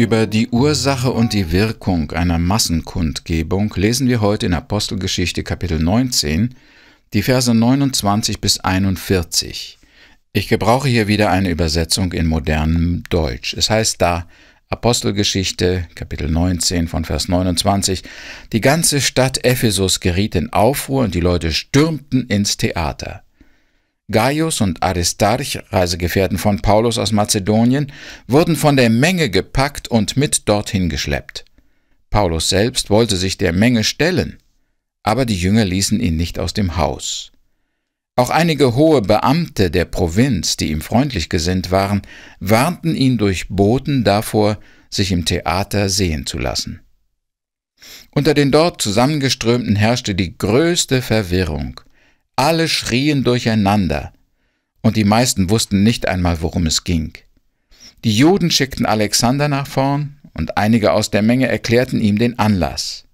Über die Ursache und die Wirkung einer Massenkundgebung lesen wir heute in Apostelgeschichte Kapitel 19, die Verse 29 bis 41. Ich gebrauche hier wieder eine Übersetzung in modernem Deutsch. Es heißt da Apostelgeschichte Kapitel 19 von Vers 29, die ganze Stadt Ephesus geriet in Aufruhr und die Leute stürmten ins Theater. Gaius und Aristarch, Reisegefährten von Paulus aus Mazedonien, wurden von der Menge gepackt und mit dorthin geschleppt. Paulus selbst wollte sich der Menge stellen, aber die Jünger ließen ihn nicht aus dem Haus. Auch einige hohe Beamte der Provinz, die ihm freundlich gesinnt waren, warnten ihn durch Boten davor, sich im Theater sehen zu lassen. Unter den dort zusammengeströmten herrschte die größte Verwirrung. Alle schrien durcheinander, und die meisten wussten nicht einmal, worum es ging. Die Juden schickten Alexander nach vorn, und einige aus der Menge erklärten ihm den Anlass.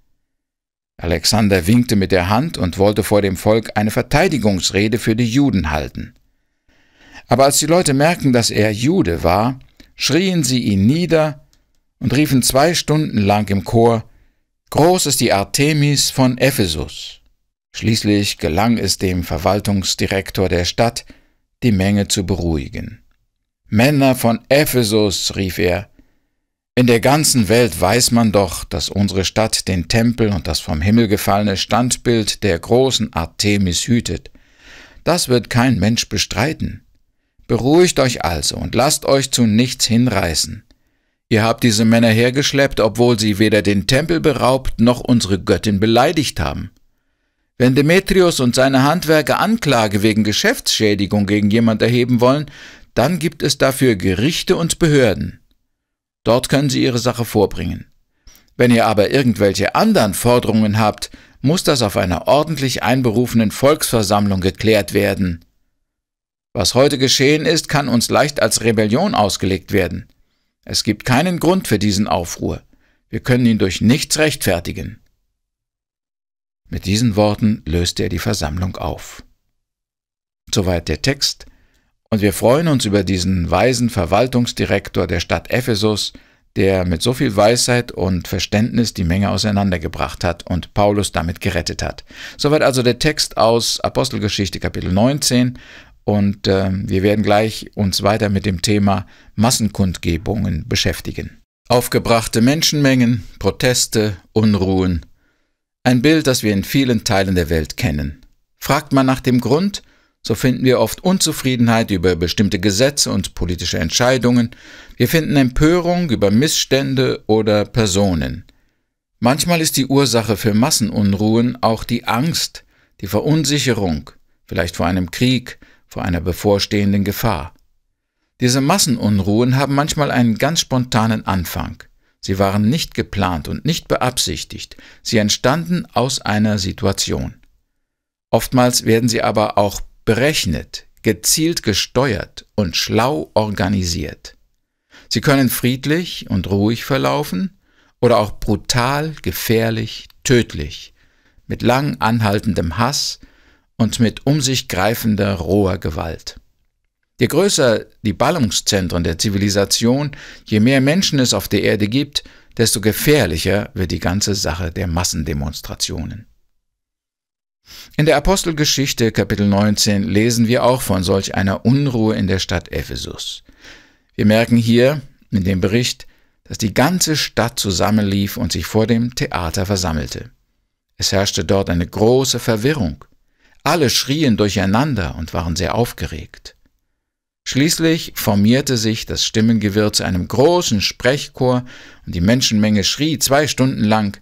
Alexander winkte mit der Hand und wollte vor dem Volk eine Verteidigungsrede für die Juden halten. Aber als die Leute merkten, dass er Jude war, schrien sie ihn nieder und riefen zwei Stunden lang im Chor Groß ist die Artemis von Ephesus. Schließlich gelang es dem Verwaltungsdirektor der Stadt, die Menge zu beruhigen. Männer von Ephesus, rief er, in der ganzen Welt weiß man doch, dass unsere Stadt den Tempel und das vom Himmel gefallene Standbild der großen Artemis hütet. Das wird kein Mensch bestreiten. Beruhigt euch also und lasst euch zu nichts hinreißen. Ihr habt diese Männer hergeschleppt, obwohl sie weder den Tempel beraubt noch unsere Göttin beleidigt haben. Wenn Demetrius und seine Handwerker Anklage wegen Geschäftsschädigung gegen jemand erheben wollen, dann gibt es dafür Gerichte und Behörden. Dort können sie ihre Sache vorbringen. Wenn ihr aber irgendwelche anderen Forderungen habt, muss das auf einer ordentlich einberufenen Volksversammlung geklärt werden. Was heute geschehen ist, kann uns leicht als Rebellion ausgelegt werden. Es gibt keinen Grund für diesen Aufruhr. Wir können ihn durch nichts rechtfertigen. Mit diesen Worten löste er die Versammlung auf. Soweit der Text, und wir freuen uns über diesen weisen Verwaltungsdirektor der Stadt Ephesus, der mit so viel Weisheit und Verständnis die Menge auseinandergebracht hat und Paulus damit gerettet hat. Soweit also der Text aus Apostelgeschichte Kapitel 19 und äh, wir werden gleich uns weiter mit dem Thema Massenkundgebungen beschäftigen. Aufgebrachte Menschenmengen, Proteste, Unruhen ein Bild, das wir in vielen Teilen der Welt kennen. Fragt man nach dem Grund, so finden wir oft Unzufriedenheit über bestimmte Gesetze und politische Entscheidungen, wir finden Empörung über Missstände oder Personen. Manchmal ist die Ursache für Massenunruhen auch die Angst, die Verunsicherung, vielleicht vor einem Krieg, vor einer bevorstehenden Gefahr. Diese Massenunruhen haben manchmal einen ganz spontanen Anfang. Sie waren nicht geplant und nicht beabsichtigt, sie entstanden aus einer Situation. Oftmals werden sie aber auch berechnet, gezielt gesteuert und schlau organisiert. Sie können friedlich und ruhig verlaufen oder auch brutal, gefährlich, tödlich, mit lang anhaltendem Hass und mit um sich greifender roher Gewalt. Je größer die Ballungszentren der Zivilisation, je mehr Menschen es auf der Erde gibt, desto gefährlicher wird die ganze Sache der Massendemonstrationen. In der Apostelgeschichte Kapitel 19 lesen wir auch von solch einer Unruhe in der Stadt Ephesus. Wir merken hier in dem Bericht, dass die ganze Stadt zusammenlief und sich vor dem Theater versammelte. Es herrschte dort eine große Verwirrung. Alle schrien durcheinander und waren sehr aufgeregt. Schließlich formierte sich das Stimmengewirr zu einem großen Sprechchor und die Menschenmenge schrie zwei Stunden lang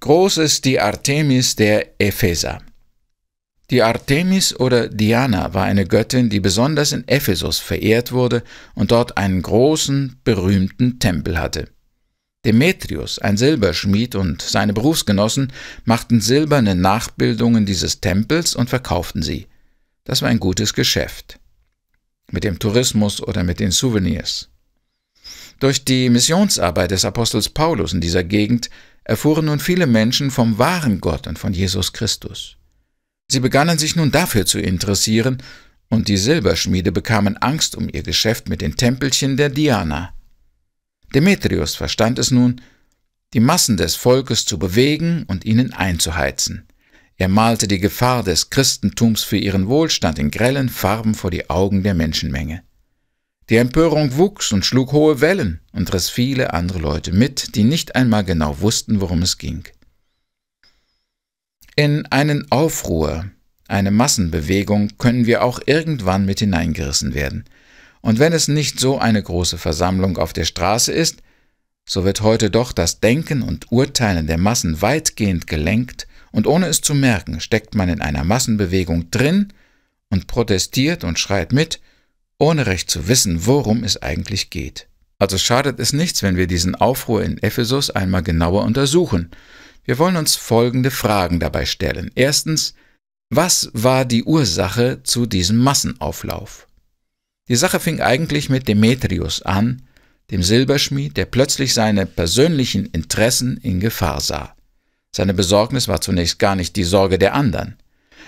Groß ist die Artemis der Epheser. Die Artemis oder Diana war eine Göttin, die besonders in Ephesus verehrt wurde und dort einen großen, berühmten Tempel hatte. Demetrius, ein Silberschmied und seine Berufsgenossen machten silberne Nachbildungen dieses Tempels und verkauften sie. Das war ein gutes Geschäft mit dem Tourismus oder mit den Souvenirs. Durch die Missionsarbeit des Apostels Paulus in dieser Gegend erfuhren nun viele Menschen vom wahren Gott und von Jesus Christus. Sie begannen sich nun dafür zu interessieren, und die Silberschmiede bekamen Angst um ihr Geschäft mit den Tempelchen der Diana. Demetrius verstand es nun, die Massen des Volkes zu bewegen und ihnen einzuheizen. Er malte die Gefahr des Christentums für ihren Wohlstand in grellen Farben vor die Augen der Menschenmenge. Die Empörung wuchs und schlug hohe Wellen und riss viele andere Leute mit, die nicht einmal genau wussten, worum es ging. In einen Aufruhr, eine Massenbewegung können wir auch irgendwann mit hineingerissen werden. Und wenn es nicht so eine große Versammlung auf der Straße ist, so wird heute doch das Denken und Urteilen der Massen weitgehend gelenkt und ohne es zu merken, steckt man in einer Massenbewegung drin und protestiert und schreit mit, ohne recht zu wissen, worum es eigentlich geht. Also schadet es nichts, wenn wir diesen Aufruhr in Ephesus einmal genauer untersuchen. Wir wollen uns folgende Fragen dabei stellen. Erstens, was war die Ursache zu diesem Massenauflauf? Die Sache fing eigentlich mit Demetrius an, dem Silberschmied, der plötzlich seine persönlichen Interessen in Gefahr sah. Seine Besorgnis war zunächst gar nicht die Sorge der anderen.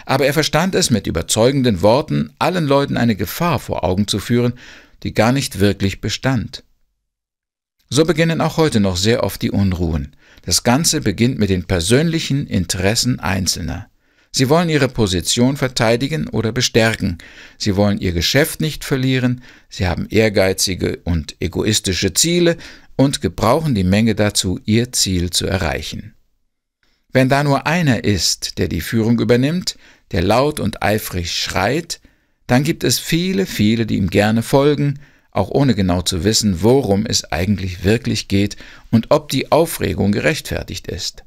Aber er verstand es mit überzeugenden Worten, allen Leuten eine Gefahr vor Augen zu führen, die gar nicht wirklich bestand. So beginnen auch heute noch sehr oft die Unruhen. Das Ganze beginnt mit den persönlichen Interessen Einzelner. Sie wollen ihre Position verteidigen oder bestärken. Sie wollen ihr Geschäft nicht verlieren. Sie haben ehrgeizige und egoistische Ziele und gebrauchen die Menge dazu, ihr Ziel zu erreichen. Wenn da nur einer ist, der die Führung übernimmt, der laut und eifrig schreit, dann gibt es viele, viele, die ihm gerne folgen, auch ohne genau zu wissen, worum es eigentlich wirklich geht und ob die Aufregung gerechtfertigt ist.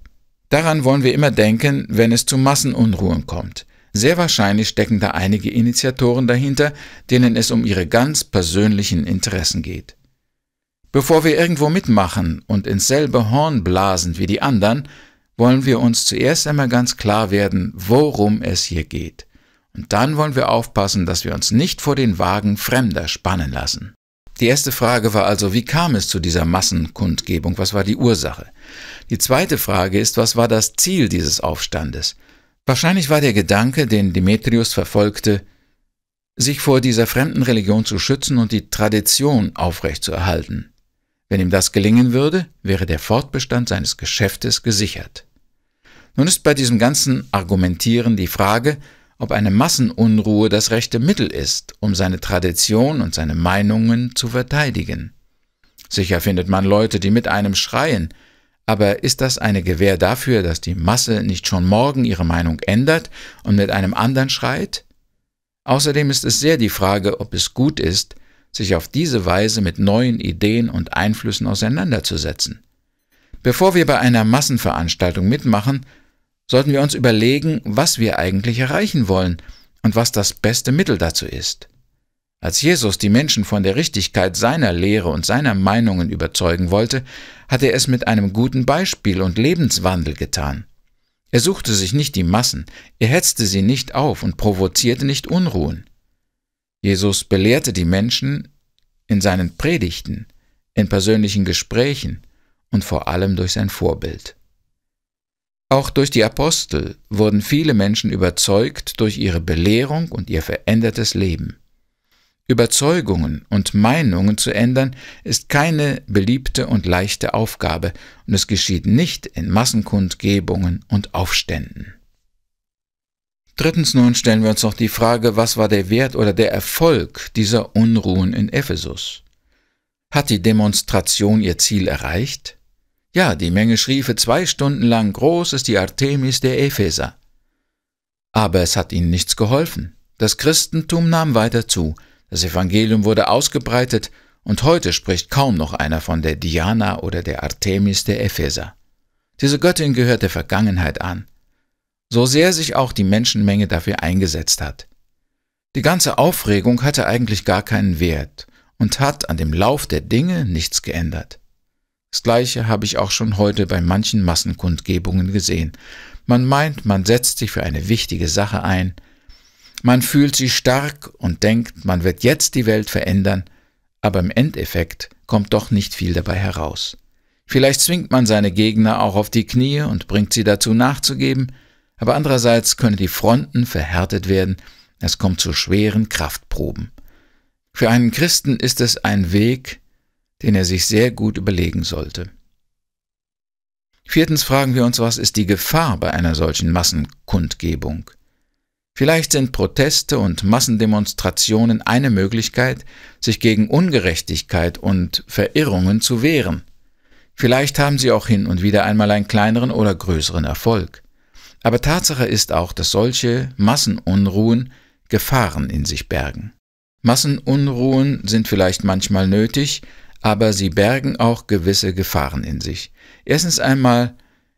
Daran wollen wir immer denken, wenn es zu Massenunruhen kommt. Sehr wahrscheinlich stecken da einige Initiatoren dahinter, denen es um ihre ganz persönlichen Interessen geht. Bevor wir irgendwo mitmachen und ins selbe Horn blasen wie die anderen, wollen wir uns zuerst einmal ganz klar werden, worum es hier geht. Und dann wollen wir aufpassen, dass wir uns nicht vor den Wagen Fremder spannen lassen. Die erste Frage war also, wie kam es zu dieser Massenkundgebung? Was war die Ursache? Die zweite Frage ist, was war das Ziel dieses Aufstandes? Wahrscheinlich war der Gedanke, den Demetrius verfolgte, sich vor dieser fremden Religion zu schützen und die Tradition aufrechtzuerhalten. Wenn ihm das gelingen würde, wäre der Fortbestand seines Geschäftes gesichert. Nun ist bei diesem ganzen Argumentieren die Frage, ob eine Massenunruhe das rechte Mittel ist, um seine Tradition und seine Meinungen zu verteidigen. Sicher findet man Leute, die mit einem schreien, aber ist das eine Gewähr dafür, dass die Masse nicht schon morgen ihre Meinung ändert und mit einem anderen schreit? Außerdem ist es sehr die Frage, ob es gut ist, sich auf diese Weise mit neuen Ideen und Einflüssen auseinanderzusetzen. Bevor wir bei einer Massenveranstaltung mitmachen, sollten wir uns überlegen, was wir eigentlich erreichen wollen und was das beste Mittel dazu ist. Als Jesus die Menschen von der Richtigkeit seiner Lehre und seiner Meinungen überzeugen wollte, hat er es mit einem guten Beispiel und Lebenswandel getan. Er suchte sich nicht die Massen, er hetzte sie nicht auf und provozierte nicht Unruhen. Jesus belehrte die Menschen in seinen Predigten, in persönlichen Gesprächen und vor allem durch sein Vorbild. Auch durch die Apostel wurden viele Menschen überzeugt durch ihre Belehrung und ihr verändertes Leben. Überzeugungen und Meinungen zu ändern ist keine beliebte und leichte Aufgabe und es geschieht nicht in Massenkundgebungen und Aufständen. Drittens nun stellen wir uns noch die Frage, was war der Wert oder der Erfolg dieser Unruhen in Ephesus? Hat die Demonstration ihr Ziel erreicht? Ja, die Menge schrie für zwei Stunden lang, groß ist die Artemis der Epheser. Aber es hat ihnen nichts geholfen. Das Christentum nahm weiter zu, das Evangelium wurde ausgebreitet und heute spricht kaum noch einer von der Diana oder der Artemis der Epheser. Diese Göttin gehört der Vergangenheit an so sehr sich auch die Menschenmenge dafür eingesetzt hat. Die ganze Aufregung hatte eigentlich gar keinen Wert und hat an dem Lauf der Dinge nichts geändert. Das gleiche habe ich auch schon heute bei manchen Massenkundgebungen gesehen. Man meint, man setzt sich für eine wichtige Sache ein, man fühlt sie stark und denkt, man wird jetzt die Welt verändern, aber im Endeffekt kommt doch nicht viel dabei heraus. Vielleicht zwingt man seine Gegner auch auf die Knie und bringt sie dazu nachzugeben, aber andererseits können die Fronten verhärtet werden, es kommt zu schweren Kraftproben. Für einen Christen ist es ein Weg, den er sich sehr gut überlegen sollte. Viertens fragen wir uns, was ist die Gefahr bei einer solchen Massenkundgebung? Vielleicht sind Proteste und Massendemonstrationen eine Möglichkeit, sich gegen Ungerechtigkeit und Verirrungen zu wehren. Vielleicht haben sie auch hin und wieder einmal einen kleineren oder größeren Erfolg. Aber Tatsache ist auch, dass solche Massenunruhen Gefahren in sich bergen. Massenunruhen sind vielleicht manchmal nötig, aber sie bergen auch gewisse Gefahren in sich. Erstens einmal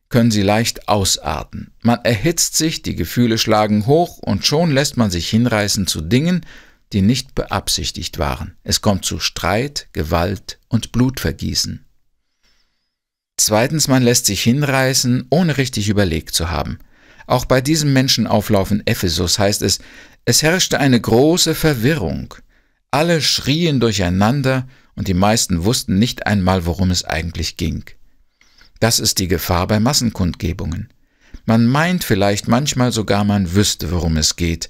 können sie leicht ausarten. Man erhitzt sich, die Gefühle schlagen hoch und schon lässt man sich hinreißen zu Dingen, die nicht beabsichtigt waren. Es kommt zu Streit, Gewalt und Blutvergießen. Zweitens, man lässt sich hinreißen, ohne richtig überlegt zu haben. Auch bei diesem Menschenauflauf in Ephesus heißt es, es herrschte eine große Verwirrung. Alle schrien durcheinander und die meisten wussten nicht einmal, worum es eigentlich ging. Das ist die Gefahr bei Massenkundgebungen. Man meint vielleicht manchmal sogar, man wüsste, worum es geht,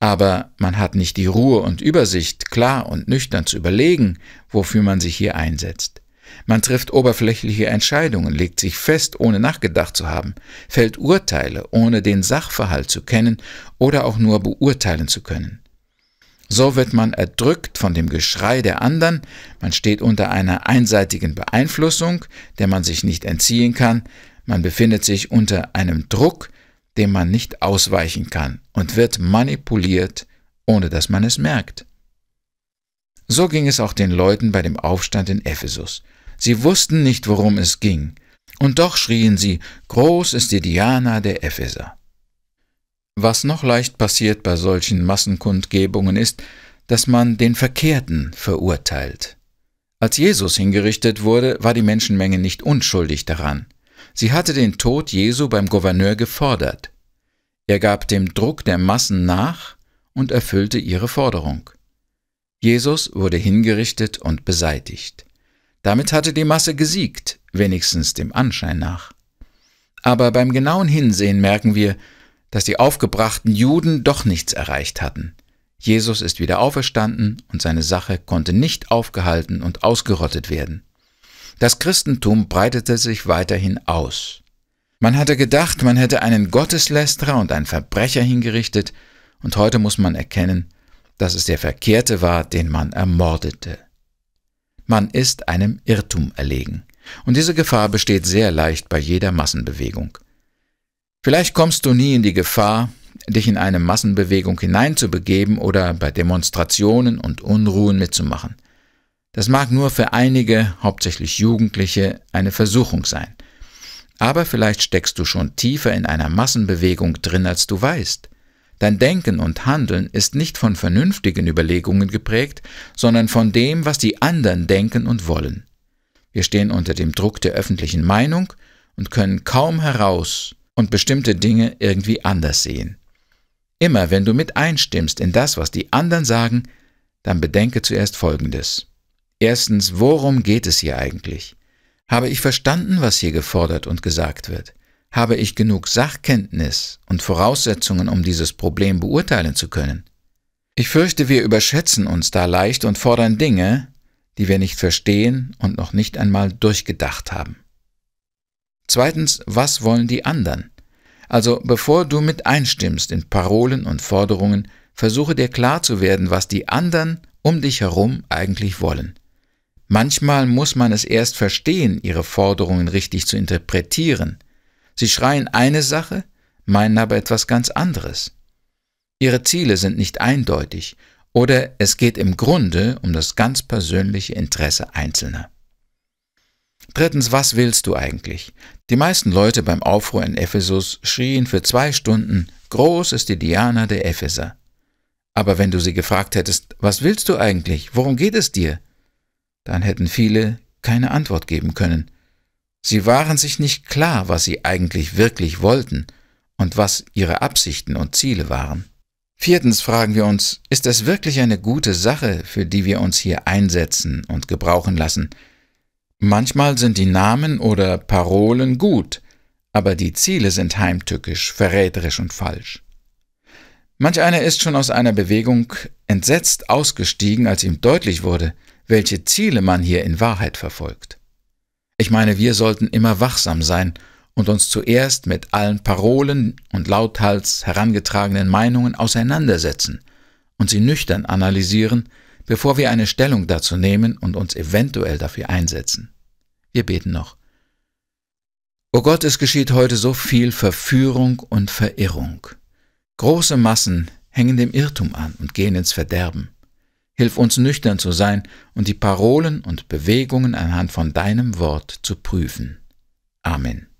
aber man hat nicht die Ruhe und Übersicht, klar und nüchtern zu überlegen, wofür man sich hier einsetzt. Man trifft oberflächliche Entscheidungen, legt sich fest, ohne nachgedacht zu haben, fällt Urteile, ohne den Sachverhalt zu kennen oder auch nur beurteilen zu können. So wird man erdrückt von dem Geschrei der anderen, man steht unter einer einseitigen Beeinflussung, der man sich nicht entziehen kann, man befindet sich unter einem Druck, dem man nicht ausweichen kann und wird manipuliert, ohne dass man es merkt. So ging es auch den Leuten bei dem Aufstand in Ephesus. Sie wussten nicht, worum es ging, und doch schrien sie, Groß ist die Diana der Epheser. Was noch leicht passiert bei solchen Massenkundgebungen ist, dass man den Verkehrten verurteilt. Als Jesus hingerichtet wurde, war die Menschenmenge nicht unschuldig daran. Sie hatte den Tod Jesu beim Gouverneur gefordert. Er gab dem Druck der Massen nach und erfüllte ihre Forderung. Jesus wurde hingerichtet und beseitigt. Damit hatte die Masse gesiegt, wenigstens dem Anschein nach. Aber beim genauen Hinsehen merken wir, dass die aufgebrachten Juden doch nichts erreicht hatten. Jesus ist wieder auferstanden und seine Sache konnte nicht aufgehalten und ausgerottet werden. Das Christentum breitete sich weiterhin aus. Man hatte gedacht, man hätte einen Gotteslästerer und einen Verbrecher hingerichtet, und heute muss man erkennen, dass es der Verkehrte war, den man ermordete. Man ist einem Irrtum erlegen. Und diese Gefahr besteht sehr leicht bei jeder Massenbewegung. Vielleicht kommst du nie in die Gefahr, dich in eine Massenbewegung hineinzubegeben oder bei Demonstrationen und Unruhen mitzumachen. Das mag nur für einige, hauptsächlich Jugendliche, eine Versuchung sein. Aber vielleicht steckst du schon tiefer in einer Massenbewegung drin, als du weißt. Dein Denken und Handeln ist nicht von vernünftigen Überlegungen geprägt, sondern von dem, was die anderen denken und wollen. Wir stehen unter dem Druck der öffentlichen Meinung und können kaum heraus und bestimmte Dinge irgendwie anders sehen. Immer wenn du mit einstimmst in das, was die anderen sagen, dann bedenke zuerst Folgendes. Erstens, worum geht es hier eigentlich? Habe ich verstanden, was hier gefordert und gesagt wird? habe ich genug Sachkenntnis und Voraussetzungen, um dieses Problem beurteilen zu können? Ich fürchte, wir überschätzen uns da leicht und fordern Dinge, die wir nicht verstehen und noch nicht einmal durchgedacht haben. Zweitens, was wollen die anderen? Also bevor du mit einstimmst in Parolen und Forderungen, versuche dir klar zu werden, was die anderen um dich herum eigentlich wollen. Manchmal muss man es erst verstehen, ihre Forderungen richtig zu interpretieren – Sie schreien eine Sache, meinen aber etwas ganz anderes. Ihre Ziele sind nicht eindeutig oder es geht im Grunde um das ganz persönliche Interesse Einzelner. Drittens, was willst du eigentlich? Die meisten Leute beim Aufruhr in Ephesus schrien für zwei Stunden, groß ist die Diana der Epheser. Aber wenn du sie gefragt hättest, was willst du eigentlich, worum geht es dir? Dann hätten viele keine Antwort geben können, Sie waren sich nicht klar, was sie eigentlich wirklich wollten und was ihre Absichten und Ziele waren. Viertens fragen wir uns, ist es wirklich eine gute Sache, für die wir uns hier einsetzen und gebrauchen lassen? Manchmal sind die Namen oder Parolen gut, aber die Ziele sind heimtückisch, verräterisch und falsch. Manch einer ist schon aus einer Bewegung entsetzt ausgestiegen, als ihm deutlich wurde, welche Ziele man hier in Wahrheit verfolgt. Ich meine, wir sollten immer wachsam sein und uns zuerst mit allen Parolen und lauthals herangetragenen Meinungen auseinandersetzen und sie nüchtern analysieren, bevor wir eine Stellung dazu nehmen und uns eventuell dafür einsetzen. Wir beten noch. O oh Gott, es geschieht heute so viel Verführung und Verirrung. Große Massen hängen dem Irrtum an und gehen ins Verderben. Hilf uns nüchtern zu sein und die Parolen und Bewegungen anhand von deinem Wort zu prüfen. Amen.